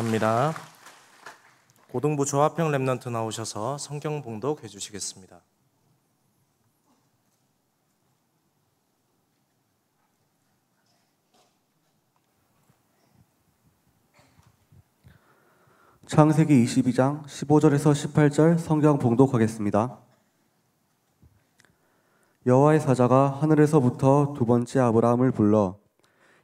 감사합니다. 고등부 조합형 랩런트 나오셔서 성경 봉독해 주시겠습니다. 창세기 22장 15절에서 18절 성경 봉독하겠습니다. 여호와의 사자가 하늘에서부터 두 번째 아브라함을 불러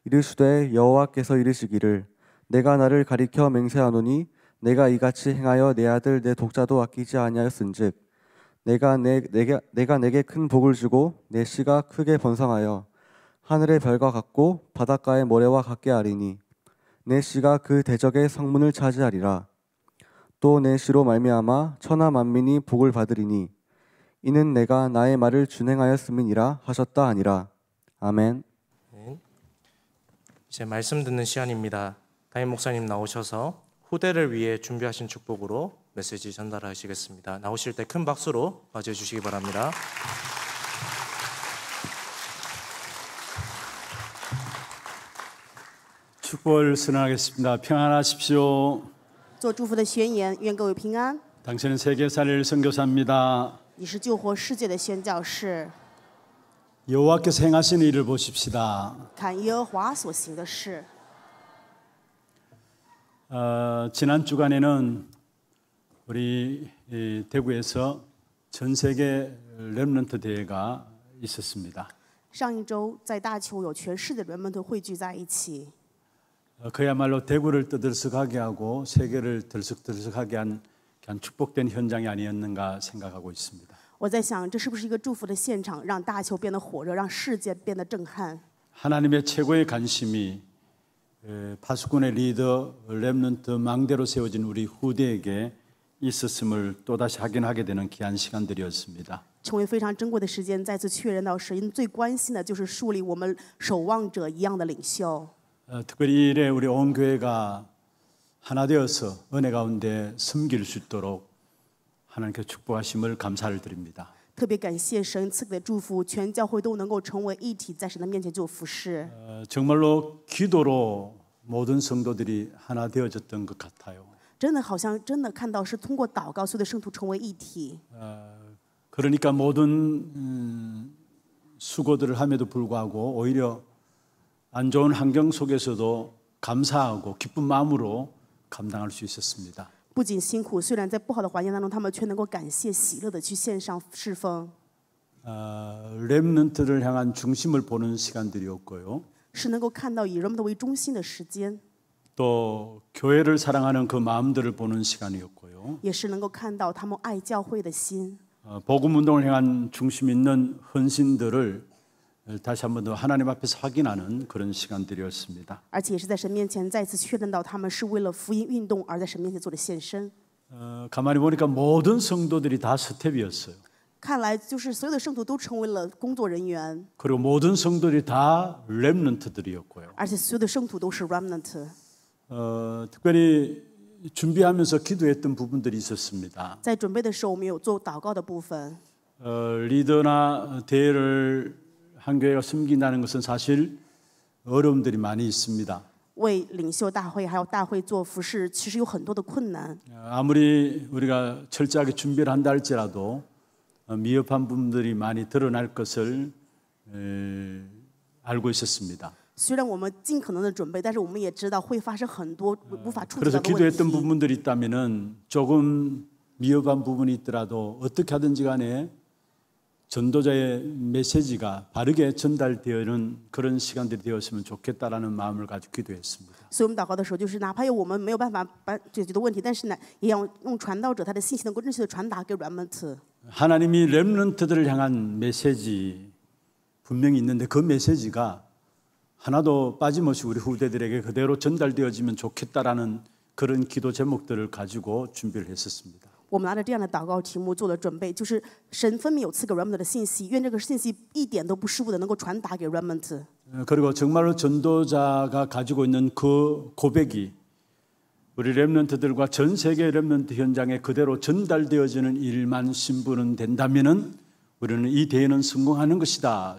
이르시되 여호와께서 이르시기를 내가 나를 가리켜 맹세하노니 내가 이같이 행하여 내 아들 내 독자도 아끼지 아니하였은즉 내가 내 내게 내가 내게 큰 복을 주고 내 씨가 크게 번성하여 하늘의 별과 같고 바닷가의 모래와 같게 하리니 내 씨가 그 대적의 성문을 차지하리라 또 내 씨로 말미암아 천하 만민이 복을 받으리니 이는 내가 나의 말을 준행하였음이니라 하셨다 하니라 아멘 네. 이제 말씀 듣는 시간입니다. 담임 목사님 나오셔서 후대를 위해 준비하신 축복으로 메시지 전달하시겠습니다. 나오실 때 큰 박수로 맞이해 주시기 바랍니다. 축복을 선언하겠습니다. 평안하십시오. 做祝福的宣言，愿各位平安。 당신은 세계 살릴 선교사입니다. 你是救活世界的宣教士。 여호와께서 행하신 일을 보십시다. 看耶和华所行的事。 어, 지난 주간에는 우리 대구에서 전 세계 렘넌트 대회가 있었습니다. 上一周在大邱有全市的人们都汇聚在一起。 그야말로 대구를 떠들썩하게 하고 세계를 들썩들썩하게 한 그냥 축복된 현장이 아니었는가 생각하고 있습니다. 我在想，这是不是一个祝福的现场，让大邱变得火热，让世界变得震撼？ 하나님의 최고의 관심이 파수꾼의 리더 렘넌트 망대로 세워진 우리 후대에게 있었음을 또다시 확인하게 되는 귀한 시간들이었습니다. 특별히 이래 우리 온 교회가 하나 되어서 은혜 가운데 섬길 수 있도록 하나님께 축복하심을 감사를 드립니다. 特别感谢神赐给的 정말로 기도로 모든 성도들이 하나 되어졌던 것 같아요. 真的好像真的看到是通过祷告所有的圣徒成为一体. 그러니까 모든 음, 수고들을 함에도 불구하고 오히려 안 좋은 환경 속에서도 감사하고 기쁜 마음으로 감당할 수 있었습니다. 不仅辛苦，虽然在不好的环境当中，他们却能够感谢喜乐的去献上侍奉。렘넌트를 향한 중심을 보는 시간들이었고요. 是能够看到以人们为中心的时间또 교회를 사랑하는 그 마음들을 보는 시간이었고요. 복음 운동을 향한 중심 있는 헌신들을 다시 한번더 하나님 앞에서 확인하는 그런 시간들이었습니다. 어, 가만히 보니까 모든 성도들이 다 스텝이었어요. 看来就是所有的圣徒都成为了工作人员， 그리고 모든 성들이 다 렘넌트들이었고요. 而且所有的圣徒都是 remnant。 어, 특별히 준비하면서 기도했던 부분들이 있었습니다. 在准备的时候，我们有做祷告的部分。 어, 리더나 대회를 한 교회가 섬긴다는 것은 사실 어려움들이 많이 있습니다. 为领袖大会还有大会做服饰，其实有很多的困难。 아무리 우리가 철저하게 준비를 한다 할지라도 어, 미흡한 부분들이 많이 드러날 것을 알고 있었습니다. 어, 그래서 기도했던 부분들이 있다면 조금 미흡한 부분이 있더라도 어떻게 하든지 간에 전도자의 메시지가 바르게 전달되는 그런 시간들이 되었으면 좋겠다라는 마음을 가지고 기도했습니다. 하나님이 렘런트들을 향한 메시지 분명히 있는데 그 메시지가 하나도 빠짐없이 우리 후대들에게 그대로 전달되어지면 좋겠다라는 그런 기도 제목들을 가지고 준비를 했었습니다. 我们拿着这样的祷告题目做了准备，就是神分明有赐给 r e 的信息，愿这个信息一点都不失误的能够传达给 r e 그리고 정말로 전도자가 가지고 있는 그 고백이 우리 랩런트들과 전 세계 랩런트 현장에 그대로 전달되어지는 일만 신부는 된다면 우리는 이 대회는 성공하는 것이다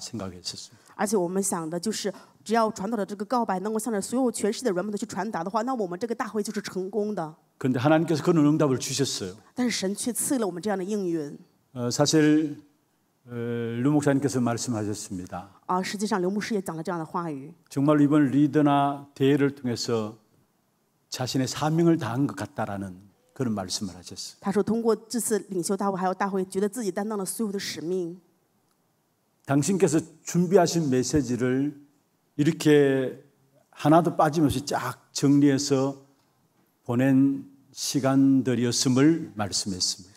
생각했었습니다. 只要传道的这个告白能够向着所有全世界的人们的去传达的话，那我们这个大会就是成功的。근데하나님께서그런응답을주셨어요但是神却赐了我们这样的应允。어사실루목사님께서말씀하셨습니다啊，实际上刘牧师也讲了这样的话语。정말이번리더나대회를통해서 어, 자신의 사명을 다한 것 같다라는 그런 말씀을 하셨어요. 他说通过这次领袖大会还有大会觉得自己担当了所有的使命 당신께서 준비하신 메시지를 이렇게 하나도 빠짐없이 쫙 정리해서 보낸 시간들이었음을 말씀했습니다.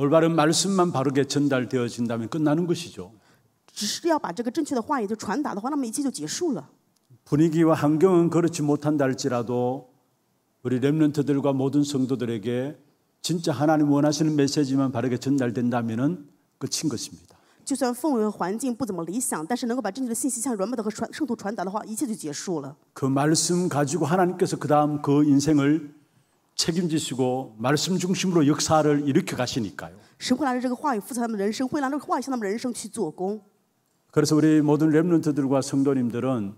올바른 말씀만 바르게 전달되어진다면 끝나는 것이죠. 只是要把这个正确的话也就传达的话，那么一切就结束了。 분위기와 환경은 그렇지 못한다 할지라도 우리 렘넌트들과 모든 성도들에게 진짜 하나님 원하시는 메시지만 바르게 전달된다면은 끝인 것입니다. 就算氛围和环境不怎么理想但是能够把正确的信息向人们的和圣徒传达的话一切就结束了그 말씀 가지고 하나님께서 그다음 그 인생을 책임지시고 말씀 중심으로 역사를 일으켜 가시니까요. 神会拿着这个话语负责他们人生会拿这话语向他们人生去做工 그래서 우리 모든 렘런트들과 성도님들은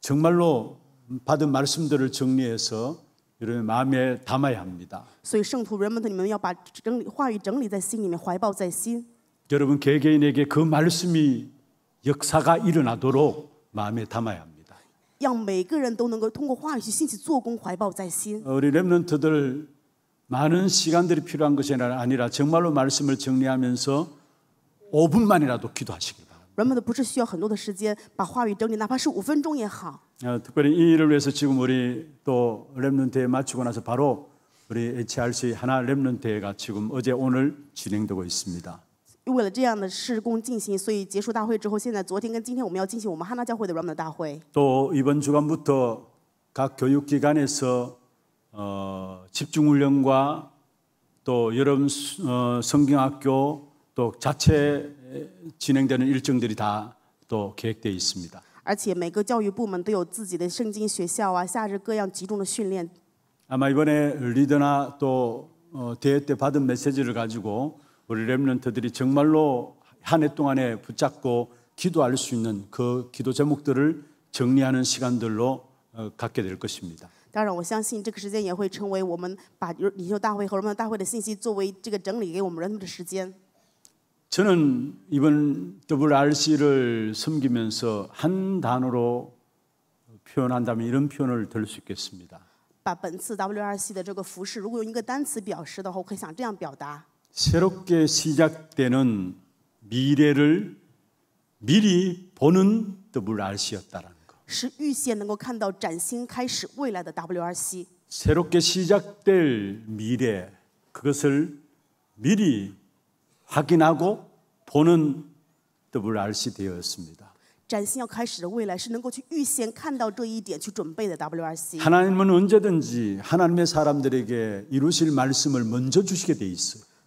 정말로 받은 말씀들을 정리해서 이런 마음에 담아야 합니다. 여러분 개개인에게 그 말씀이 역사가 일어나도록 마음에 담아야 합니다. 让每个人都能够通过话语去兴起做工，怀抱在心。 우리 렘넌트들 많은 시간들이 필요한 것이 아니라 정말로 말씀을 정리하면서 5분만이라도 기도하시길 바랍니다. 人们的不是需要很多的时间把话语整理，哪怕是五分钟也好。 특별히 이 일을 위해서 지금 우리 또 렘넌트에 마치고 나서 바로 우리 HRC 하나 렘넌트회가 지금 어제 오늘 진행되고 있습니다. 为了这样的事工进行，所以结束大会之后，现在昨天跟今天我们要进行我们哈纳教会的 Ram 的大会。또이번주간부터각교육기관에서어집중훈련과또 여름 어, 성경학교 또 자체 진행되는 일정들이 다 또 계획되어 있습니다. 而且每个教育部门都有自己的圣经学校啊，夏日各样集中的训练。아마 이번에 리더나 또 어, 대회 때 받은 메시지를 가지고 우리 랩런트들이 정말로 한 해 동안에 붙잡고 기도할 수 있는 그 기도 제목들을 정리하는 시간들로 어, 갖게 될 것입니다. 当然，我相信这个时间也会成为我们把领袖大会和人们大会的信息作为这个整理给我们人们的时间。 저는 이번 WRC를 섬기면서 한 단어로 표현한다면 이런 표현을 들 수 있겠습니다. 把本次 WRC 的这个服饰，如果用一个单词表示的话，我可以想这样表达。 새롭게 시작되는 미래를 미리 보는 WRC였다라는 거. 是预先能够看到崭新开始未来的 WRC. 새롭게 시작될 미래 그것을 미리 확인하고 보는 WRC 되었습니다. 崭新要开始的未来是能够去预先看到这一点去准备的 WRC. 하나님은 언제든지 하나님의 사람들에게 이루실 말씀을 먼저 주시게 돼 있어요. 神无论什么时候都是会赐给神的属神的人预先成就的话语하나님의일하시는방법이그러요这是神做工的方法항상먼저말씀을주시고그말씀을성취해나가시는것이바로하나님의일이신것입니다神的事情就是先赐给这个话语然后又成就这个话语분명한것은계속되는재앙이있습니다分明要知道的就是灾殃在不断的持续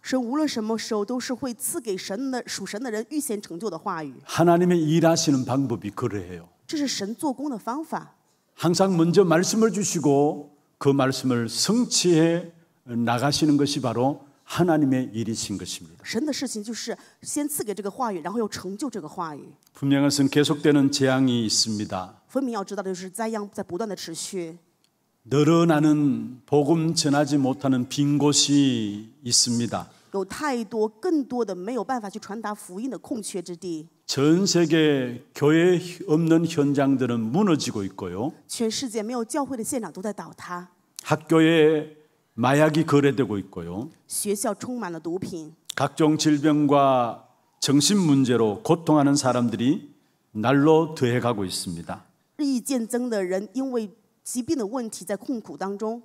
늘어나는 복음 전하지 못하는 빈 곳이 있습니다. 전 세계 교회 없는 현장들은 무너지고 있고요. 학교에 마약이 거래되고 있고요. 각종 질병과 정신 문제로 고통하는 사람들이 날로 더해가고 있습니다. 日益渐增的人因为疾病的问题在痛苦当中。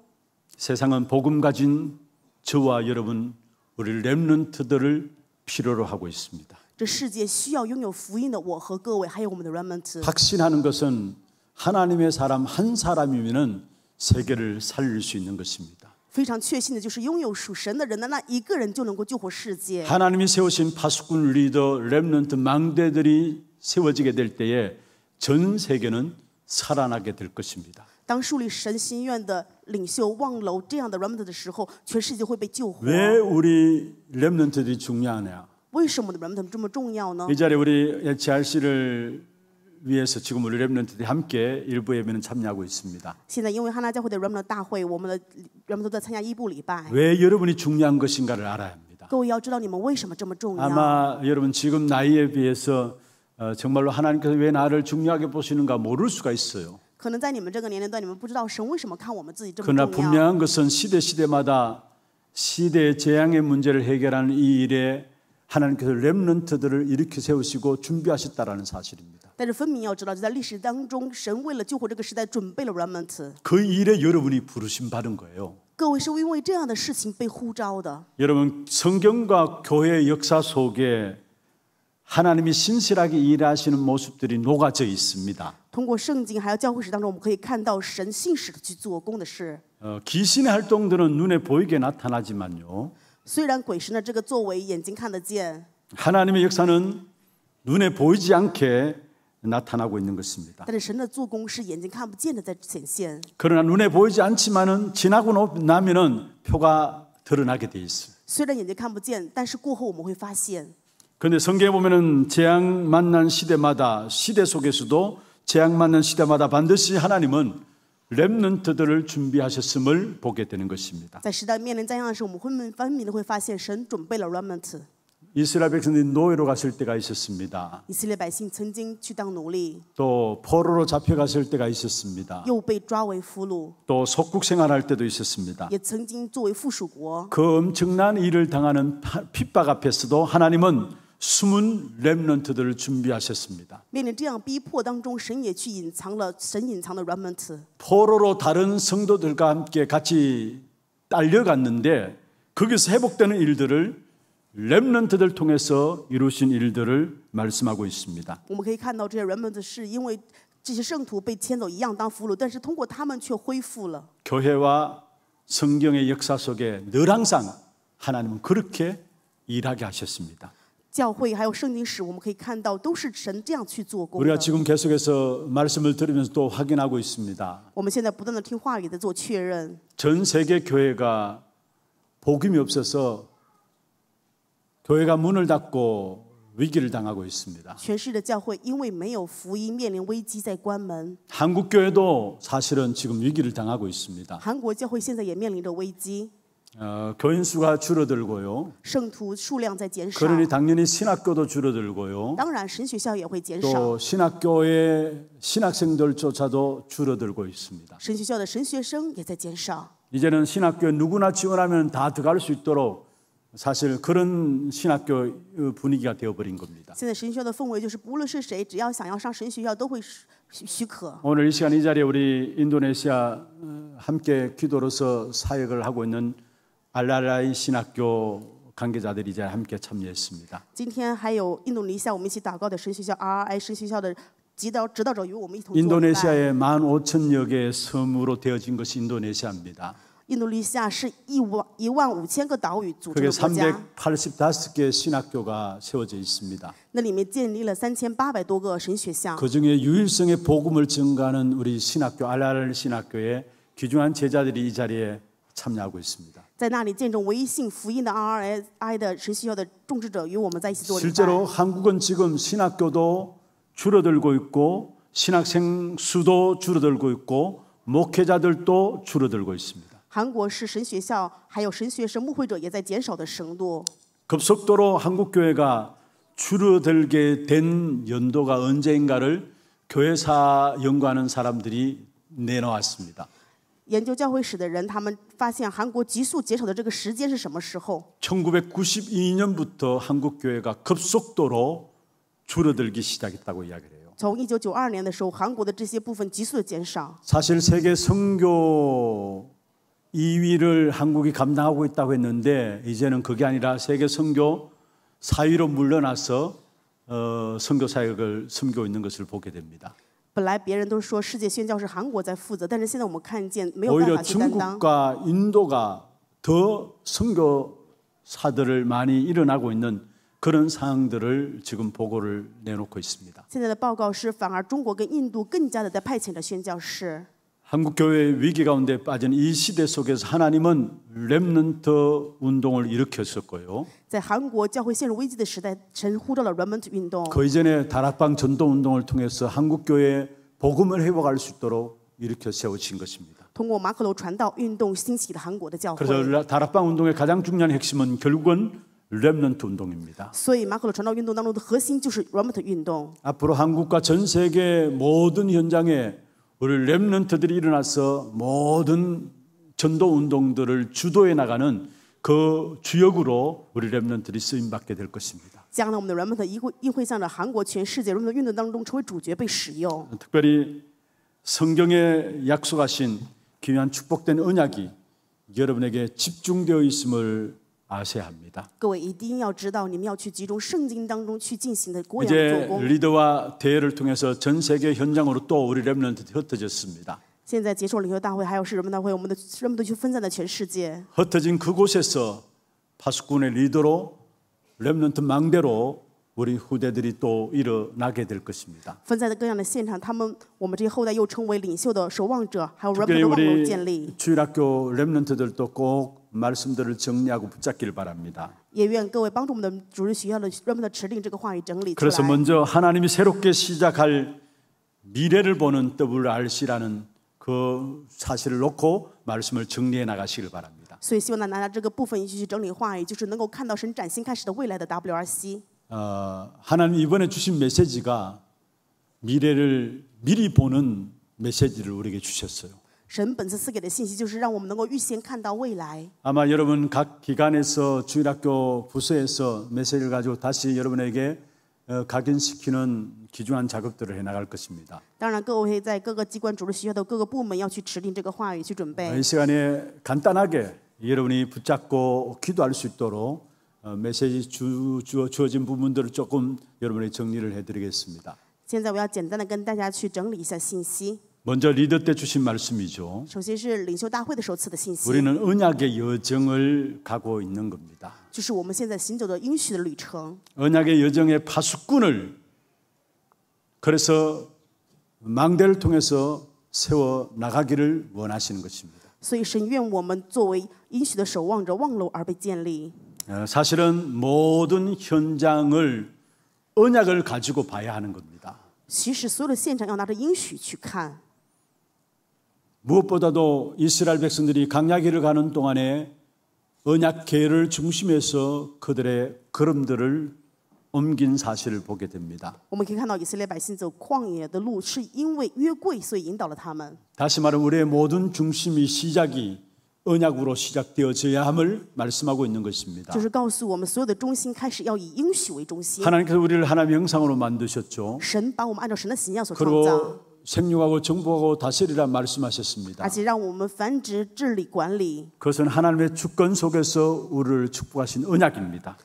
세상은 복음 가진 저와 여러분 우리 렘넌트들을 필요로 하고 있습니다. 这世界需要拥有福音的我和各位，还有我们的 확신하는 것은 하나님의 사람 한 사람이면은 세계를 살릴 수 있는 것입니다. 非常确信的就是拥有属神的人的那一个人就能够救活世界。 하나님이 세우신 파수꾼 리더 렘넌트 망대들이 세워지게 될 때에 전 세계는 살아나게 될 것입니다. 当树立神心愿的领袖望楼这样的 remnant 的时候，全世界会被救活。왜 우리 렘넌트들이 중요하냐? 为什么的 remnant 这么重要呢이？ 자리에 우리 HRC를 위해서 지금 우리 렘넌트들이 함께 일부 예배는 참여하고 있습니다. 现在因为哈纳教会的 remnant 大会，我们的 remnant 都在参加伊布礼拜。왜 여러분이 중요한 것인가를 알아야 합니다. 各位要知道你们为什么这么重要。 아마 여러분 지금 나이에 비해서 어, 정말로 하나님께서 왜 나를 중요하게 보시는가 모를 수가 있어요. 그러나 분명한 것은 시대 시대마다 시대의 재앙의 문제를 해결하는 이 일에 하나님께서 렘런트들을 일으켜 세우시고 준비하셨다라는 사실입니다. 그 일에 여러분이 부르심 받은 거예요. 여러분 성경과 교회의 역사 속에 하나님이 신실하게 일하시는 모습들이 녹아져 있습니다. 通过还有教会史当中我们可以看到神信使去做工的事 어, 귀신의 활동들은 눈에 보이게 나타나지만요. 虽然鬼神的这个作为眼睛看得见， 하나님의 역사는 눈에 보이지 않게 나타나고 있는 것입니다. 但是神的做工是眼睛看不见的在显现。 그러나 눈에 보이지 않지만은 지나고 나면은 표가 드러나게 돼 있어요. 虽然眼睛看不见，但是过后我们会发现， 그런데 성경에 보면은 재앙 만난 시대마다 시대 속에서도 재앙 만난 시대마다 반드시 하나님은 렘넌트들을 준비하셨음을 보게 되는 것입니다. 이스라엘 백성들이 노예로 갔을 때가 있었습니다. 이스라엘 백성 曾经去当奴隶.또 포로로 잡혀갔을 때가 있었습니다. 又被抓为俘虏.또 속국 생활할 때도 있었습니다. 也曾经作为附属国.그 엄청난 일을 당하는 핍박 앞에서도 하나님은 숨은 렘넌트들을 준비하셨습니다. 포로로 다른 성도들과 함께 같이 딸려갔는데 거기서 회복되는 일들을 렘넌트들 통해서 이루신 일들을 말씀하고 있습니다. 교회와 성경의 역사 속에 늘 항상 하나님은 그렇게 일하게 하셨습니다. 教会还有圣经史，我们可以看到都是神这样去做工。 우리가 지금 계속해서 말씀을 들으면서 또 확인하고 있습니다. 我们现在不断的听话语的做确认，전 세계 교회가 복음이 없어서 교회가 문을 닫고 위기를 당하고 있습니다. 全市的教会因为没有福音，面临危机在关门。 한국 교회도 사실은 지금 위기를 당하고 있습니다.韩国教会现在也面临着危机。 어, 교인수가 줄어들고요. 그러니 당연히 신학교도 줄어들고요. 또 신학교의 신학생들조차도 줄어들고 있습니다. 이제는 신학교 누구나 지원하면 다 들어갈 수 있도록 사실 그런 신학교 분위기가 되어버린 겁니다. 오늘 이 시간 이 자리에 우리 인도네시아 함께 기도로서 사역을 하고 있는 알라라이 신학교 관계자들이 이제 함께 참여했습니다. 인도네시아의 15,000여 개의 섬으로 되어진 것이 인도네시아입니다. 그게 385개 신학교가 세워져 있습니다. 그중에 유일성의 복음을 증가하는 우리 신학교 알라랄 신학교에 귀중한 제자들이 이 자리에 참여하고 있습니다. 在那里见证唯一信福音的 RRI 的神学校的种植者与我们在一起做礼拜。 실제로 은 지금 신학교도 줄어들고 있고 신학생 수도 줄어들고 있고 목회자들도 줄어들고 있습니다. 韩国是神学校还有神学生牧会者也在减少的程度。 급속도로 한국 교회가 줄어들게 된 연도가 언제인가를 교회사 연구하는 사람들이 내놓았습니다. 研究教会史的人，他们发现韩国急速减少的这个时间是什么时候？1 9 9 2年부터 한국 교회가 급속도로 줄어들기 시작했다고 이야기를 해요. 从1992年的时候，韩国的这些部分急速的减少。 사실 세계 선교 2위를 한국이 감당하고 있다고 했는데 이제는 그게 아니라 세계 선교 4위로 물러나서 어, 선교 사역을 섬기고 있는 것을 보게 됩니다. 本来别人都说世界宣教是韩国在负责，但是现在我们看见没有办法去担当。 중국과 인도가 더 선교사들을 많이 일어나고 있는 그런 상황들을 지금 보고를 내놓고 있습니다. 现在的报告是，反而中国跟印度更加的在派遣着宣教士。 한국 교회의 위기 가운데 빠진 이 시대 속에서 하나님은 렘넌트 운동을 일으켰었고요. 그 이전에 다락방 전도 운동을 통해서 한국 교회 복음을 회복할 수 있도록 일으켜 세우신 것입니다. 그래서 다락방 운동의 가장 중요한 핵심은 결국은 렘넌트 운동입니다. 앞으로 한국과 전 세계 모든 현장에 우리 랩런트들이 일어나서 모든 전도 운동들을 주도해 나가는 그 주역으로 우리 렘런트들이 쓰임 받게 될 것입니다. 将来我们的 특별히 성경에 약속하신 귀한 축복된 언약이 여러분에게 집중되어 있음을 아셔야 합니다. 各位一定要知道你们要去集中圣经当中去进行的 이제 리더와 대회를 통해서 전 세계 현장으로 또 우리 렘넌트 흩어졌습니다. 现在接受灵修大会还有是人们大会我们的人们都去分散到全世界 흩어진 그곳에서 파수꾼의 리더로 렘넌트 망대로 우리 후대들이 또 일어나게 될 것입니다. 分在各样的现场，他们我们这些后代又成为领袖的守望者，还有 특별히 우리 주일학교 렘넌트들도 꼭 말씀들을 정리하고 붙잡기를 바랍니다. 그래서 먼저 하나님이 새롭게 시작할 미래를 보는 WRC라는 그 사실을 놓고 말씀을 정리해 나가시길 바랍니다. 어, 하나님 이번에 주신 메시지가 미래를 미리 보는 메시지를 우리에게 주셨어요. 神本次赐给的信息就是让我们能够预先看到未来。 아마 여러분 각 기관에서 주일학교 부서에서 메시지를 가지고 다시 여러분에게 어, 각인시키는 기중한 작업들을 해 나갈 것입니다. 当然各位在各个机关主日学校的各个部门要去持定这个话语去准 备이。 시간에 간단하게 여러분이 붙잡고 기도할 수 있도록 어, 메시지 주, 주, 주어진 부분들을 조금 여러분의 정리를 해드리겠습니다. 现在我要简单的跟大家去整理一下信息。 먼저 리더 때 주신 말씀이죠. 우리는 언약의 여정을 가고 있는 겁니다. 언약의 여정의 파수꾼을 그래서 망대를 통해서 세워 나가기를 원하시는 것입니다. 사실은 모든 현장을 언약을 가지고 봐야 하는 겁니다. 무엇보다도 이스라엘 백성들이 강야길을 가는 동안에 언약 계를 중심에서 그들의 걸음들을 옮긴 사실을 보게 됩니다. 다시 말해 우리의 모든 중심이 시작이 언약으로 시작되어져야 함을 말씀하고 있는 것입니다. 하나님께서 우리를 하나님 형상으로 만드셨죠. 그리고 생육하고 정복하고 다스리라 말씀하셨습니다. 그것은 하나님의 주권 속에서 우리를 축복하신 언약입니다.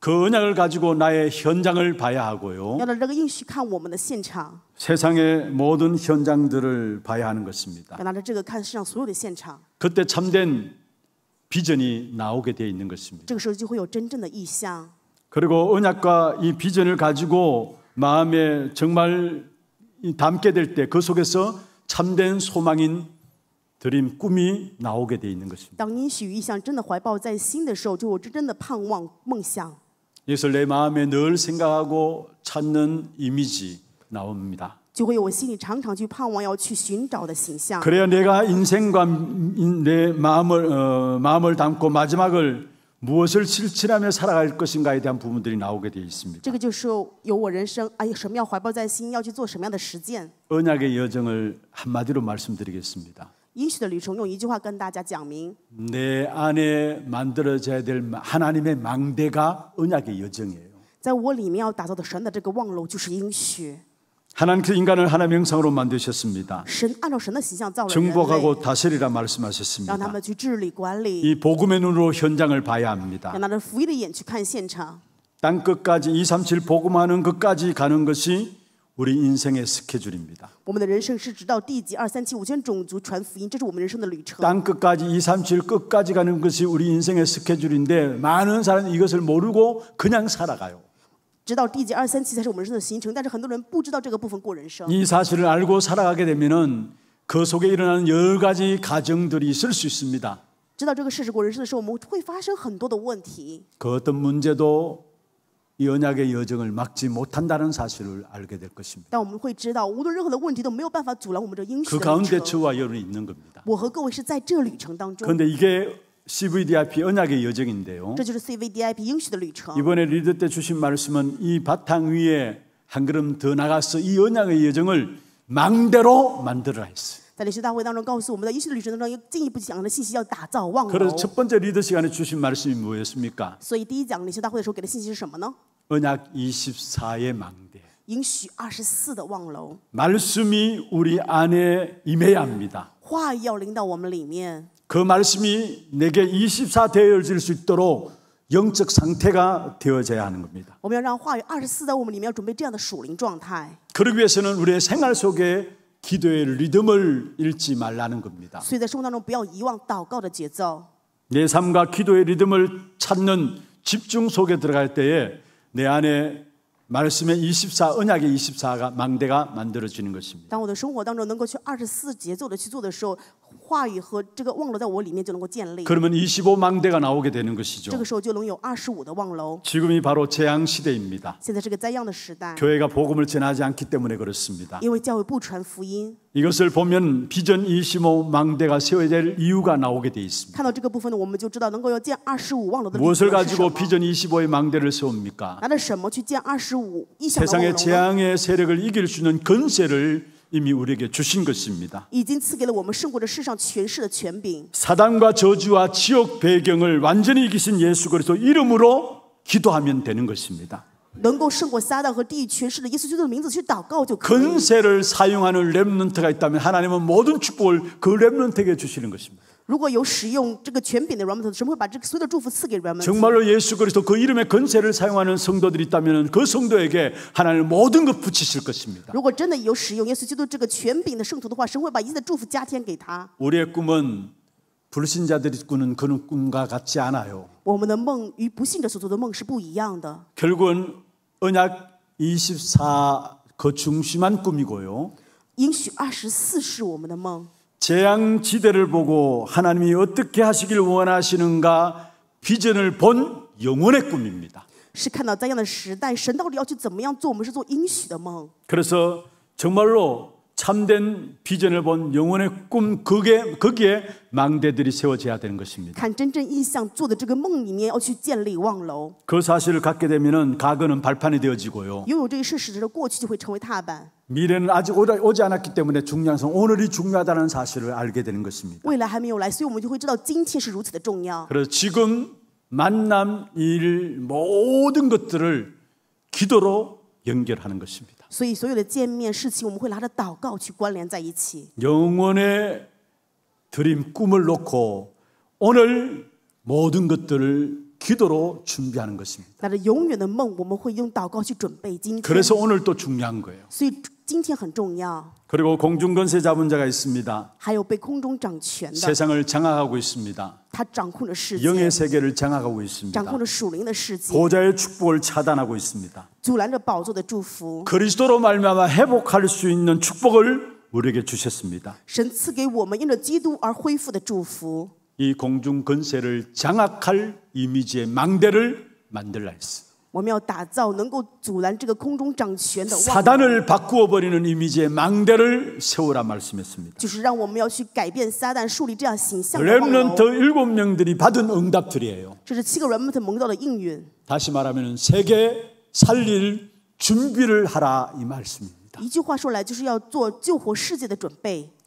그 언약을 가지고 나의 현장을 봐야 하고요. 세상의 모든 현장들을 봐야 하는 것입니다. 그때 참된 비전이 나오게 되어 있는 것입니다. 그리고 언약과 이 비전을 가지고 마음에 정말 담게 될 때 그 속에서 참된 소망인 드림 꿈이 나오게 돼 있는 것입니다. 当您许 이것을 내 마음에 늘 생각하고 찾는 이미지 나옵니다. 그래야 내가 인생과 내 마음을 어, 마음을 담고 마지막을 무엇을 실천하며 살아갈 것인가에 대한 부분들이 나오게 되어 있습니다. 这个就是有我人生哎什么要怀抱在心要去做什么样的实践 언약의 여정을 한마디로 말씀드리겠습니다. 내 안에 만들어져야 될 하나님의 망대가 언약의 여정이에요. 하나님께서 그 인간을 하나님의 형상으로 만드셨습니다. 정복하고 다스리라 말씀하셨습니다. 이 복음의 눈으로 현장을 봐야 합니다. 땅 끝까지 237 복음하는 끝까지 가는 것이 우리 인생의 스케줄입니다. 땅 끝까지 237 끝까지 가는 것이 우리 인생의 스케줄인데 많은 사람이 이것을 모르고 그냥 살아가요. 直到第几二三期才是我们人生的形成，但是很多人不知道这个部分过人生。이 사실을 알고 살아가게 되면은 그 속에 일어나는 여러 가지 가정들이 있을 수 있습니다. 知道这个事实过人生的时候，我们会发生很多的问题。그 어떤 문제도 이 언약의 여정을 막지 못한다는 사실을 알게 될 것입니다. 但我们会知道，无论任何的问题都没有办法阻拦我们这应许그 的旅 가운데 程。 저와 여러분이 있는 겁니다. 我和各位是在这旅程当中， 그런데 이게 CVDIP 언약의 여정인데요. 이번에 리더 때 주신 말씀은 이 바탕 위에 한 걸음 더 나가서 이 언약의 여정을 망대로 만들어라 했어요. 在领袖大会当中告诉我们的医师的旅程当中又进一步讲的信息要打造望楼그첫번째리더시간에주신말씀이뭐였습니까所以第一讲领袖大会的时候给的信息是什么呢언약2 4의망대应许2 4的望楼말씀이우리안에임해야합니다话要领导我们里面 그 말씀이 내게 2 4되어질수 있도록 영적 상태가 되어져야 하는 겁니다. 2 4在我们里面准备这样的属灵状态 그러기 위해서는 우리의 생활 속에 기도의 리듬을 잃지 말라는 겁니다. 내 삶과 기도의 리듬을 찾는 집중 속에 들어갈 때에 내 안에 말씀의 24 언약의 24가 망대가 만들어지는 것입니다. 话语和这个望楼在我里面就能够建立。 그러면 25망대가 나오게 되는 것이죠. 个时候就能有二十的望楼 지금이 바로 재앙 시대입니다. 现在是个灾殃的时代， 교회가 복음을 전하지 않기 때문에 그렇습니다. 因为教会不传福音。 이것을 보면 비전 25망대가 세워야 될 이유가 나오게 돼 있습니다. 看到这个部分呢我们就知道能够要建二十望楼的 무엇을 가지고 비전 25의 망대를 세웁니까? 拿着什么去建二十 세상의 재앙의 세력을 이길 수 있는 근세를 이미 우리에게 주신 것입니다. 사단과 저주와 지옥 배경을 완전히 이기신 예수 그리스도 이름으로 기도하면 되는 것입니다. 能세를 사용하는 렘넌트가 있다면 하나님은 모든 축복을 그 렘넌트에게 주시는 것입니다. 정말로 예수 그리스도 그 이름의 권세를 사용하는 성도들이 있다면 그 성도에게 하나님 모든 것 붙이실 것입니다. 우리의 꿈은 불신자들이 꾸는 그런 꿈과 같지 않아요. 결국은 언약 24그 중심한 꿈이고요. 2 4二是我们的梦 재앙 지대를 보고 하나님이 어떻게 하시길 원하시는가 비전을 본 영혼의 꿈입니다. 是看到这样的时代，神到底要去怎么样做？我们是做应许的梦。 그래서 정말로 참된 비전을 본 영혼의 꿈 거기에 거기에 망대들이 세워져야 되는 것입니다. 그 사실을 갖게 되면은 과거는 발판이 되어지고요. 미래는 아직 오지 않았기 때문에 중요성 오늘이 중요하다는 사실을 알게 되는 것입니다. 그래서 지금 만남 일 모든 것들을 기도로 연결하는 것입니다. 所以所有的见面事情，我们会拿着祷告去关联在一起。 영원의 드림 꿈을 놓고 오늘 모든 것들을 기도로 준비하는 것입니다. 拿着永远的梦，我们会用祷告去准备今天。 그래서 오늘 또 중요한 거예요. 所以 그리고 공중권세 잡은 자가 있습니다. 세상을 장악하고 있습니다. 영의 세계를 장악하고 있습니다. 보좌의 축복을 차단하고 있습니다. 그리스도로 말미암아 회복할 수 있는 축복을 우리에게 주셨습니다. 이 공중 권세를 장악할 이미지의 망대를 만들라 했습니다. 사단을 바꾸어 버리는 이미지의 망대를 세우라 말씀했습니다. 렘넌트 일곱 명들이 받은 응답들이에요. 다시 말하면 세계 살릴 준비를 하라 이 말씀입니다.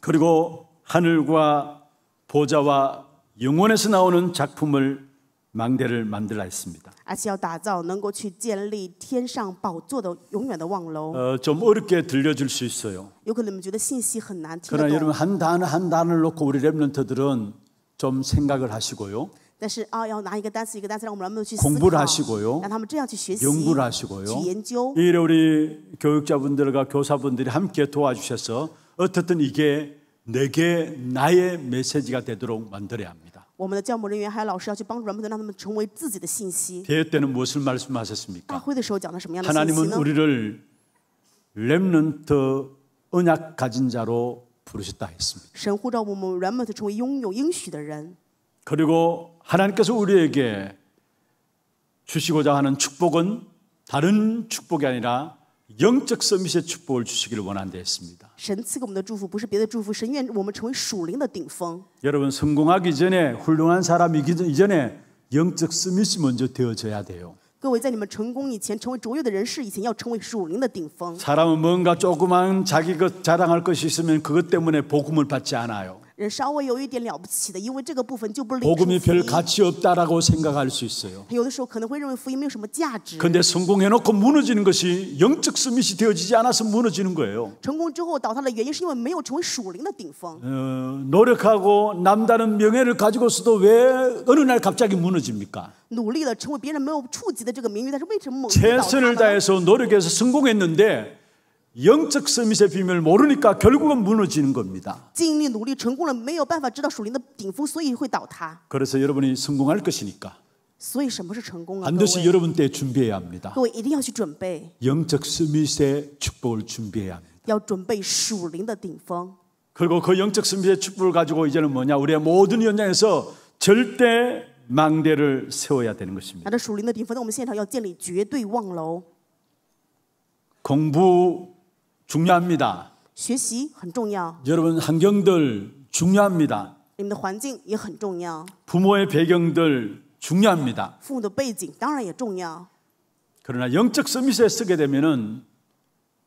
그리고 하늘과 보좌와 영원에서 나오는 작품을 망대를 만들라 했습니다. 而是要打造能够去建立天上宝座的永远的望楼。 어, 좀 어렵게 들려줄 수 있어요. 有可能你们觉得信息很难听 그러나 여러분 한 단어 한단어 놓고 우리 랩런터들은 좀 생각을 하시고요. 但是啊要拿一个单词一个单词让我们让他们去공부를하시고요让他们这样去学习연구를하시고요 去研究。이 일에 우리 교육자분들과 교사분들이 함께 도와주셔서 어떻든 이게 내게 나의 메시지가 되도록 만들어야 합니다. 대회 때는 무엇을 말씀하셨습니까? 하나님은 우리를 렘넌트 언약 가진 자로 부르셨다 했습니다. 그리고 하나님께서 우리에게 주시고자 하는 축복은 다른 축복이 아니라 영적 서밋의 축복을 주시기를 원한다 했습니다. 여러분 성공하기 전에 훌륭한 사람이기 전에 영적 서밋이 먼저 되어져야 돼요. 사람은 뭔가 조그만 자기 것 자랑할 것이 있으면 그것 때문에 복음을 받지 않아요. 也稍微有一点了不起的因为这个部分就不领福복음별 가치 없다라고 생각할 수 있어요. 有的时候可能会认为福音没有什么价值， 근데 성공해놓고 무너지는 것이 영적 서밋이 되어지지 않아서 무너지는 거예요. 成功之后倒塌的原因是因为没有成为属灵的顶峰。 노력하고 남다른 명예를 가지고서도 왜 어느 날 갑자기 무너집니까? 努力的成为别人没有触及的这个名誉但是为什么 최선을 다해서 노력해서 성공했는데 영적 서밋의 비밀을 모르니까 결국은 무너지는 겁니다. 尽力努力成功了，没有办法知道属灵的顶峰，所以会倒塌。 그래서 여러분이 성공할 것이니까 所以什么是成功啊？ 반드시 여러분 때 준비해야 합니다. 各位一定要去准备， 영적 서밋의 축복을 준비해야 합니다. 要准备属灵的顶峰。 그리고 그 영적 서밋의 축복을 가지고 이제는 뭐냐? 우리의 모든 현장에서 절대 망대를 세워야 되는 것입니다. 拿着属灵的顶峰，在我们现场要建立绝对望楼。 공부 중요합니다. 学习很重要. 여러분 환경들 중요합니다. 你们的环境也很重要. 부모의 배경들 중요합니다. 父母的背景当然也重要. 그러나 영적 서밋에 쓰게 되면은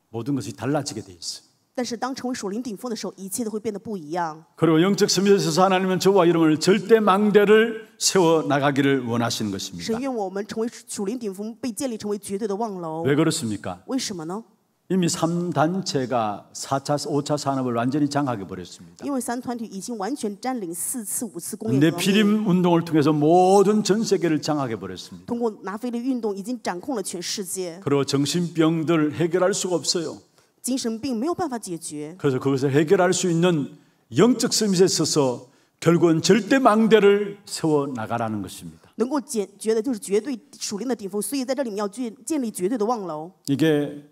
모든 것이 달라지게 돼있어但是当成为属灵顶峰的时候，一切都会变得不一样。 그리고 영적 서밋에서 하나님은 저와 여러분을 절대 망대를 세워 나가기를 원하시는 것입니다. 神愿我们成为属灵顶峰，被建立成为绝对的望楼。왜 그렇습니까? 为什么呢？ 이미 3단체가 4차, 5차 산업을 완전히 장악해 버렸습니다. 네피림 운동을 통해서 모든 전 세계를 장악해 버렸습니다. 그리고 정신병들 해결할 수가 없어요. 그래서 그것을 해결할 수 있는 영적 서밋에 있서 결국은 절대 망대를 세워 나가라는 것입니다. 能够解决的就是绝对属灵的顶峰，所以在这里面要建建立绝对的望楼。이게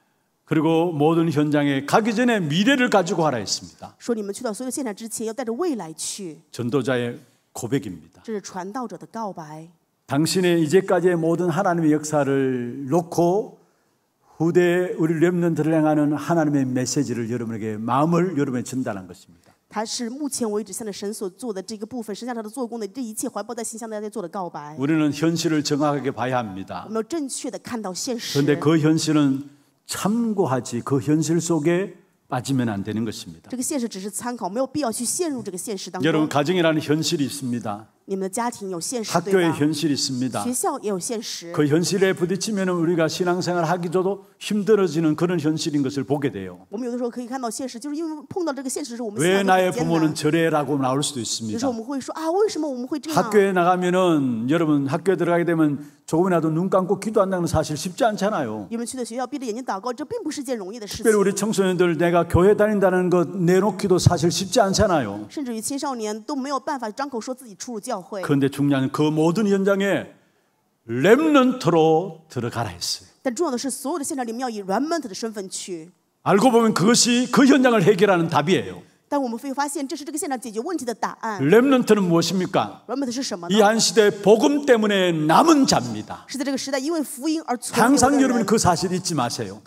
그리고 모든 현장에 가기 전에 미래를 가지고 하라 했습니다. 전도자의 고백입니다. 당신의 이제까지의 모든 하나님의 역사를 놓고 후대 우리 렘넌트를 향하는 하나님의 메시지를 여러분에게 마음을 여러분에 전달한 것입니다. 우리는현실을정확하게봐야합니다그런데그현실은 참고하지 그 현실 속에 빠지면 안 되는 것입니다. 여러분 가정이라는 현실이 있습니다. 你们的家庭有现实， 학교의 对吧？ 현실이 있습니다. 学校也有现实，그 현실에 부딪히면 우리가 신앙생활 하기 저도 힘들어지는 그런 현실인 것을 보게 돼요. 我们有的时候可以看到现实，就是因为碰到这个现实时，候，我们现왜 在 나의 很艰难 부모는。 저래라고 나올 수도 有时 있습니다. 候我们会说啊，为什么我们会这样？ 학교에 나가면은 여러분 학교에 들어가게 되면 조금이라도 눈 감고 기도한다는 건 사실 쉽지 않잖아요. 你们去的学校闭着眼睛祷告，这并不是件容易的事 특별히 情。 우리 청소년들 내가 교회 다닌다는 것 내놓기도 사실 쉽지 않잖아요. 甚至于青少年都没有办法张口说自己出入 그런데 중요한 그 모든 현장에 렘넌트로 들어가라 했어요. 알고 보면 그것이 그 현장을 해결하는 답이에요. 렘넌트는 무엇입니까? 이 한 시대 복음 때문에 남은 자입니다. 항상 여러분 그 사실 잊지 마세요.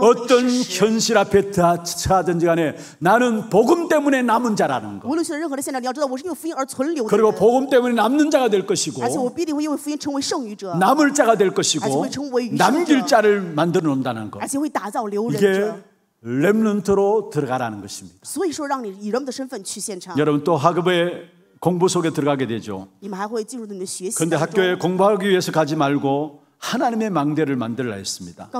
어떤 현실 앞에 처하든지 간에 나는 복음 때문에 남은 자라는 것. 그리고 복음 때문에 남는 자가 될 것이고 남을 자가 될 것이고 남길 자를 만들어 놓는다는 것. 이게 렘런트로 들어가라는 것입니다. 여러분 또 학업의 공부 속에 들어가게 되죠. 그런데 학교에 공부하기 위해서 가지 말고 하나님의 망대를 만들라 했습니다.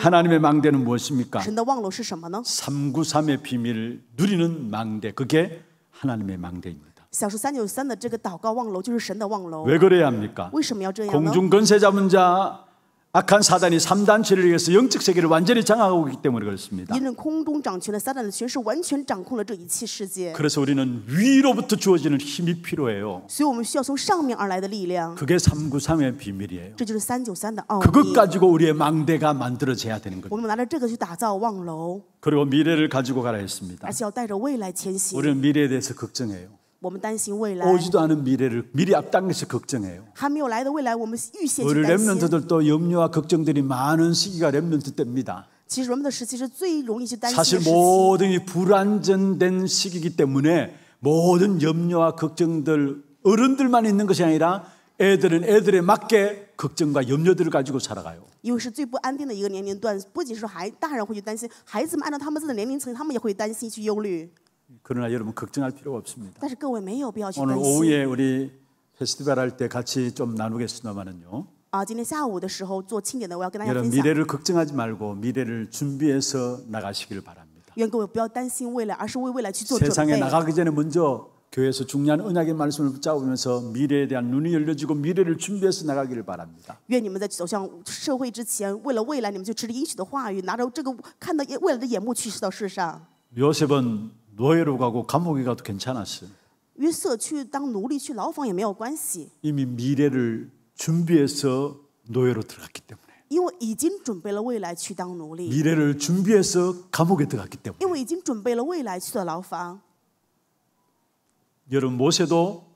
하나님의 망대는 무엇입니까? 393의 비밀을 누리는 망대. 그게 하나님의 망대입니다. 왜 그래야 합니까? 공중 건세 잡은 자 악한 사단이 삼단체를 위해서 영적 세계를 완전히 장악하고 있기 때문에 그렇습니다. 그래서 우리는 위로부터 주어지는 힘이 필요해요. 그게 393의 비밀이에요. 그것 가지고 우리의 망대가 만들어져야 되는 거예요. 그리고 미래를 가지고 가라 했습니다. 우리는 미래에 대해서 걱정해요. 오지도 않은 미래를 미리 앞당겨서 걱정해요. 우리 렘넌트들도 염려와 걱정들이 많은 시기가 렘넌트 때입니다. 사실 모든 이 불안전된 시기이기 때문에 모든 염려와 걱정들 어른들만 있는 것이 아니라 애들은 애들에 맞게 걱정과 염려들을 가지고 살아가요. 그러나 여러분 걱정할 필요가 없습니다. 오늘 오후에 우리 페스티벌 할 때 같이 좀 나누겠습니다만은요. 여러분 미래를 걱정하지 말고 미래를 준비해서 나가시길 바랍니다. 세상에 나가기 전에 먼저 교회에서 중요한 언약의 말씀을 붙잡으면서 미래에 대한 눈이 열려지고 미래를 준비해서 나가기를 바랍니다. 愿你们在走向社会之前，为了未来，你们就持着应许的话语，拿着这个看到未来的眼目去到世上。 요셉은 노예로 가고 감옥에 가도 괜찮았어요. 이미 미래를 준비해서 노예로 들어갔기 때문에 미래를 준비해서 감옥에 들어갔기 때문에 여러분 모세도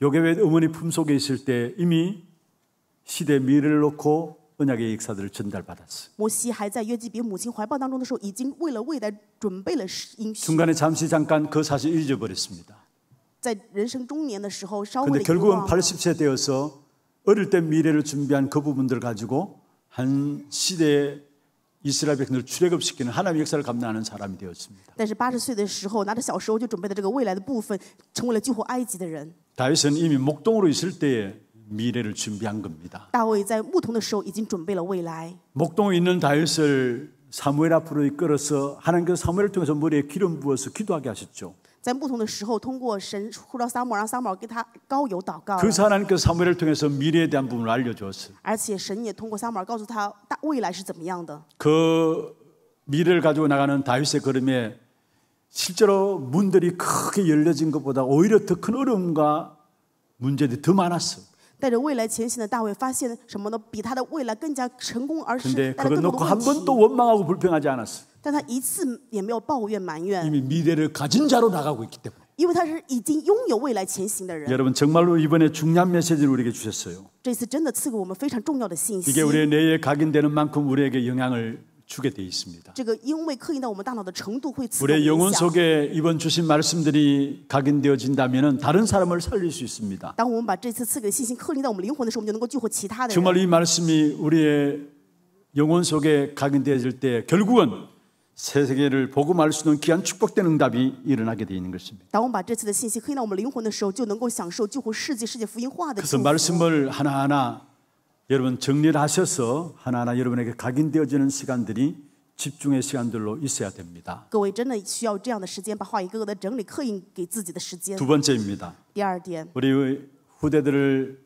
요괴 어머니 품속에 있을 때 이미 시대 미래를 놓고 언약의 역사들을 전달받았어요. 모세 还在约基别母亲怀抱当中的时候，已经为了未来准备了应许。 중간에 잠시 잠깐 그 사실 잊어버렸습니다. 在人生中年的时候，稍微。근데 결국은 80세 되어서 어릴 때 미래를 준비한 그 부분들 가지고 한 시대에 이스라엘 백성을 출애굽시키는 하나님의 역사를 감당하는 사람이 되었습니다. 但是80岁的时候，拿着小时候就准备的这个未来的部分，成为了救活埃及的人。다윗은 이미 목동으로 있을 때에 미래를 준비한 겁니다. 大卫在牧童的时候已经准备了未来. 목동에 있는 다윗을 사무엘 앞으로 이끌어서 하나님께서 그 사무엘을 통해서 머리에 기름 부어서 기도하게 하셨죠. 在牧童的时候，通过神呼到撒母耳，让撒母耳给他高油祷告。그 하나님께서 그 사무엘을 통해서 미래에 대한 부분을 알려주었어요. 而且神也通过撒母耳告诉他未来是怎么样的그 미래를 가지고 나가는 다윗의 걸음에 실제로 문들이 크게 열려진 것보다 오히려 더 큰 어려움과 문제들이 더 많았어. 带着未来前行的大卫发现什么呢？比他的未来更加成功，而是带来更多的问题。但他一次也没有抱怨埋怨。因为他是已经拥有未来前行的人。여러분정말로이번에중요한메시지를우리에게주셨어요这次真的赐给我们非常重要的信息。이게우리의뇌에각인되는만큼우리에게영향을 주게 돼 있습니다. 우리의 영혼 속에 이번 주신 말씀들이 각인되어진다면 다른 사람을 살릴 수 있습니다. 정말 이 말씀이 우리의 영혼 속에 각인되어질 때 결국은 새 세계를 복음할 수 있는 귀한 축복된 응답이 일어나게 되는 것입니다. 그래서 말씀을 하나하나 여러분 정리를 하셔서 하나하나 여러분에게 각인되어지는 시간들이 집중의 시간들로 있어야 됩니다. 두 번째입니다. 우리 후대들을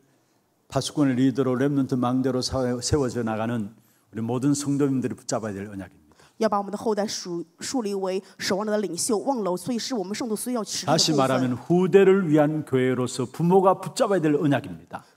파수꾼의 리더로 렘넌트 망대로 세워져 나가는 우리 모든 성도님들이 붙잡아야 될 언약입니다. 要把我们的后代树树立为守望者的领袖望楼，所以是我们圣徒所要持的。다시말하면후대를위한교회로서부모가붙잡아야될언약입니다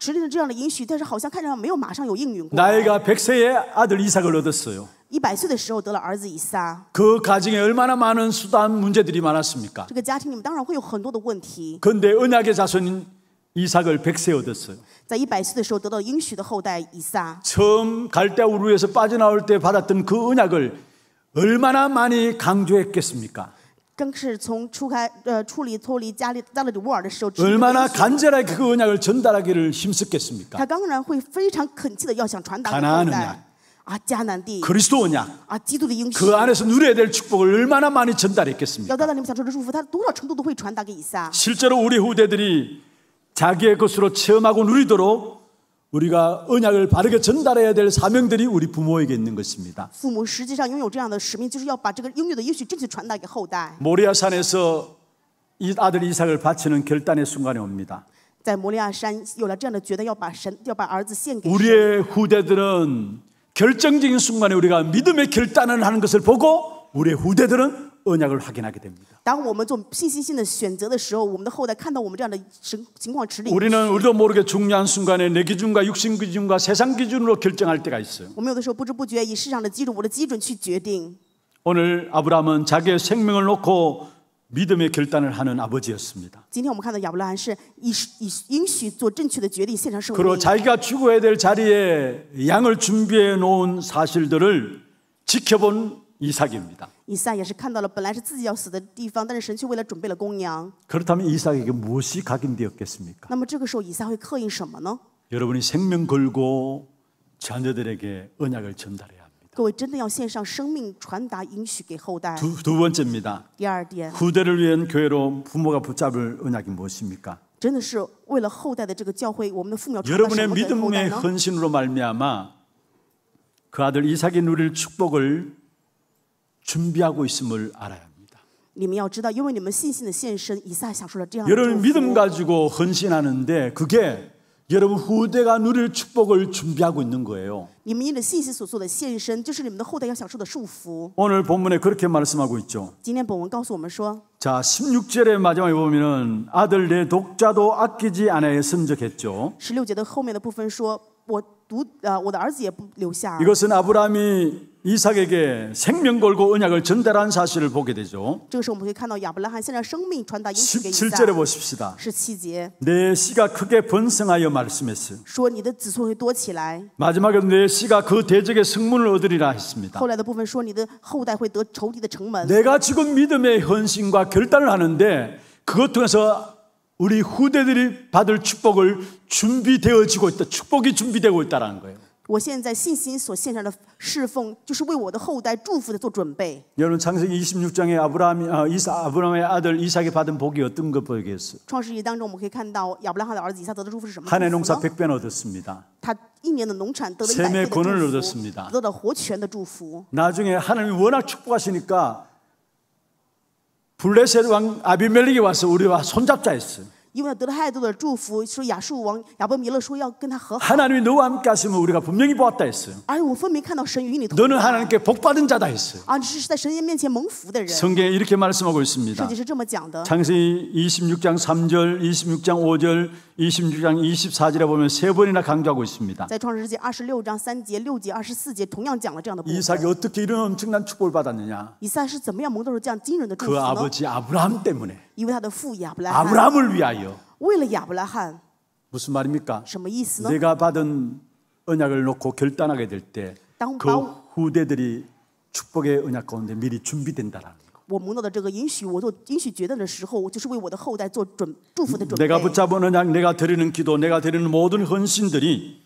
持定了这样的应许，但是好像看上没有马上有应允过。나이가1 0 0세에아들이삭을얻었어요一百岁的时候得了儿子以撒。그 가정에 얼마나 많은 수단 문제들이 많았습니까? 这个家庭里面当然会有很多的问题。 근데 언약의 자손인 이삭을 100세 얻었어요. 在100岁的时候得到应许的后代以撒. 처음 갈대 우르에서 빠져나올 때 받았던 그 언약을 얼마나 많이 강조했겠습니까? 얼마나 간절하게 그 언약을 전달하기를 힘썼겠습니까? 가나안 언약, 啊迦南 그리스도 언약, 啊그 안에서 누려야 될 축복을 얼마나 많이 전달했겠습니까? 실제로 우리 후대들이 자기의 것으로 체험하고 누리도록 우리가 언약을 바르게 전달해야 될 사명들이 우리 부모에게 있는 것입니다. 모리아산에서 이 아들 이삭을 바치는 결단의 순간이 옵니다. 우리의 후대들은 결정적인 순간에 우리가 믿음의 결단을 하는 것을 보고 우리의 후대들은 언약을 확인하게 됩니다. 우리는 우리도 모르게 중요한 순간에 내 기준과 육신 기준과 세상 기준으로 결정할 때가 있어요. 오늘 아브라함은 자기의 생명을 놓고 믿음의 결단을 하는 아버지였습니다. 그리고 자기가 죽어야 될 자리에 양을 준비해 놓은 사실들을 지켜본 이삭입니다. 이삭也是看到了本来是自己要死的地方但是神却为了准备了公羊그렇다면이삭에게무엇이각인되었겠습니까那么这个时候以撒会刻印什么呢여러분이생명걸고자녀들에게언약을전달해야各位真的要献上生命传达应许给后代두두번째입니다第二点후대를위한교회로부모가붙잡을언약이무엇입니까真的是为了后代的这个教会我们的父母要여러분의믿음의헌신으로말미암아그아들이삭이누릴축복을 준비하고 있음을 알아야 합니다. 여러분 믿음 가지고 헌신하는데 그게 여러분 후대가 누릴 축복을 준비하고 있는 거예요. 오늘 본문에 그렇게 말씀하고 있죠. 자, 16절의 마지막에 보면 아들 내 독자도 아끼지 아니하적했죠1 6节的后面的部分说 이것은 아브라함이 이삭에게 생명 걸고 언약을 전달한 사실을 보게 되죠. 17절에 보십시다. 내 씨가 크게 번성하여 말씀했어요. 마지막에 내 씨가 그 대적의 성문을 얻으리라 했습니다. 내가 지금 믿음의 헌신과 결단을 하는데 그것 통해서 우리 후대들이 받을 축복을 준비되어지고 있다. 축복이 준비되고 있다라는 거예요. 我现在信心所献上的侍奉，就是为我的后代祝福的做准备。 여러분 창세기 26장에 아브라함 아, 이사 아브라함의 아들 이삭이 받은 복이 어떤 것 보이겠어요? 创世纪当中，我们可以看到亚伯拉罕的儿子以撒得的祝福是什么？ 한해 농사 1배 얻었습니다. 他一年的农产得了1 0倍的祝福得到活泉的祝福 나중에 하나님이 워낙 축복하시니까 블레셋 왕아비멜릭이 와서 우리와 손잡자 했어요. 因为得了太多的祝福，说亚述王亚伯米勒说要跟他和好。 하나님이 너와 함께 하심을 우리가 분명히 보았다 했어요. 너는 하나님께 복 받은 자다 했어요. 성경에 이렇게 말씀하고 圣 있습니다. 经 창세기 26장 3절, 26장 5절, 26장 24절에 보면 세 번이나 강조하고 있습니다. 이삭이 어떻게 이런 엄청난 축복을 받았느냐? 그 아버지 아브라함 때문에. 아브라함을 위하여 무슨 말입니까? 내가 받은 언약을 놓고 결단하게 될 때 그 후대들이 축복의 언약 가운데 미리 준비된다라는 我蒙到的这个允许，我做允许决断的时候，就是为我的后代做准祝福的准 내가 붙잡은 언약, 내가 드리는 기도, 내가 드리는 모든 헌신들이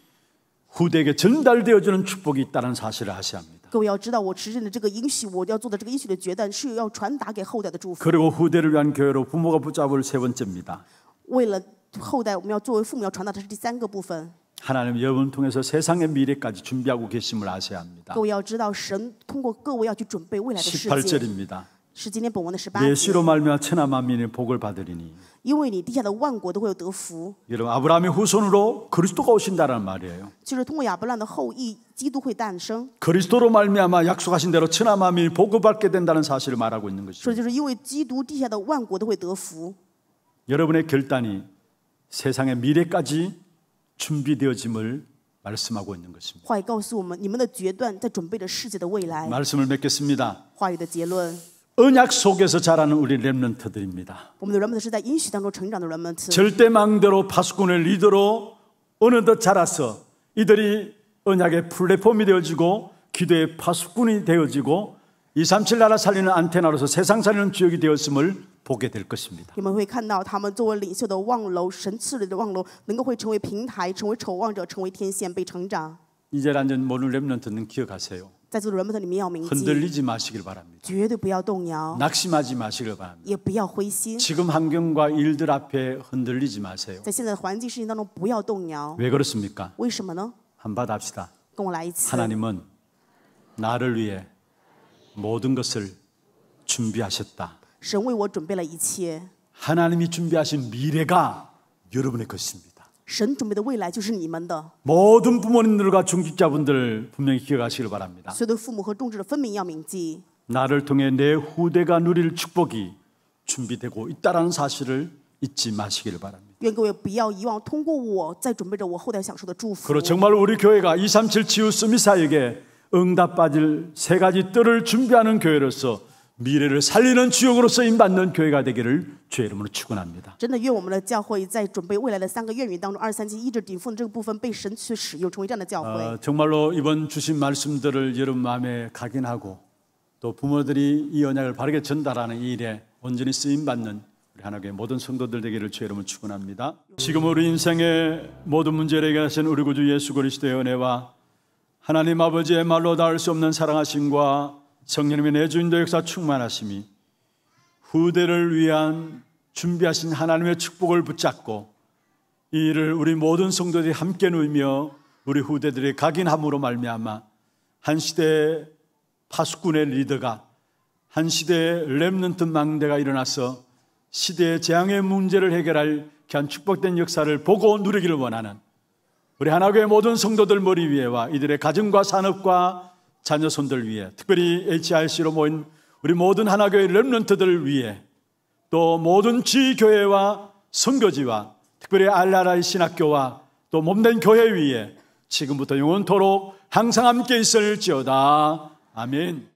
후대에게 전달되어주는 축복이 있다는 사실을 아시합니다. 各位要知道，我承认的这个应许，我要做的这个应许的决断，是要传达给后代的祝福。 그리고 후대를 위한 교회로 부모가 붙잡을 세 번째입니다. 为了后代，我们要作为父母要传达的是第三个部分。 하나님 여러분 통해서 세상의 미래까지 준비하고 계심을 아셔야 합니다. 各位要知道，神通过各位要去准备未来的世界。 18절입니다. 예수로 말미암아 천하 만민이 복을 받으리니. 여러분 아브라함의 후손으로 그리스도가 오신다는 라 말이에요. 就是通过亚伯拉的后裔，基督会诞生。 그리스도로 말미암아 약속하신 대로 천하 만민이 복을 받게 된다는 사실을 말하고 있는 것이죠. 所以就是因为基督，地下的万国都会得福。 여러분의 결단이 세상의 미래까지 준비되어짐을 말씀하고 있는 것입니다. 말씀을 맺겠습니다. 언약 속에서 자라는 우리 렘넌트들입니다. 절대 망대로 파수꾼의 리더로 어느덧 자라서 이들이 언약의 플랫폼이 되어지고 기도의 파수꾼이 되어지고 237 나라 살리는 안테나로서 세상 살리는 주역이 되었음을 보게 될 것입니다. 이제 완전 모든 렘넌트는 기억하세요. 흔들리지 마시길 바랍니다. 낙심하지 마시길 바랍니다. 지금 환경과 일들 앞에 흔들리지 마세요. 왜 그렇습니까? 한바다 합시다. 하나님은 나를 위해 모든 것을 준비하셨다. 하나님이 준비하신 미래가 여러분의 것입니다. 神准备的未来就是你们的모든부모님들과중직자분들분명히기억하시길바랍니다나를통해내후대가누릴축복이준비되고있다라는사실을잊지마시길바랍니다그렇정말우리교회가2 3 7지우스미사에게응답받을세가지뜰을준비하는교회로서 미래를 살리는 주역으로쓰 임받는 교회가 되기를 주의 이름으로 축원합니다. 정말로 이번 주신 말씀들을 여러분 마음에 각인하고 또 부모들이 이 언약을 바르게 전달하는 이 일에 온전히 쓰임 받는 우리 하나님의 모든 성도들 되기를 주의 이름으로 축원합니다. 지금 우리 인생의 모든 문제를 해결하신 우리 구주 예수 그리스도의 은혜와 하나님 아버지의 말로 닿을 수 없는 사랑하심과 성령님의 내주인도 역사 충만하심이 후대를 위한 준비하신 하나님의 축복을 붙잡고 이 일을 우리 모든 성도들이 함께 누이며 우리 후대들이 각인함으로 말미암아 한 시대의 파수꾼의 리더가 한 시대의 렘넌트 망대가 일어나서 시대의 재앙의 문제를 해결할 귀한 축복된 역사를 보고 누리기를 원하는 우리 하나교의 모든 성도들 머리 위에와 이들의 가정과 산업과 자녀손들 위해 특별히 HRC로 모인 우리 모든 하나교회 랩런트들 을 위해 또 모든 지교회와 선교지와 특별히 알라라의 신학교와 또 몸된 교회 위에 지금부터 영원토록 항상 함께 있을지어다. 아멘.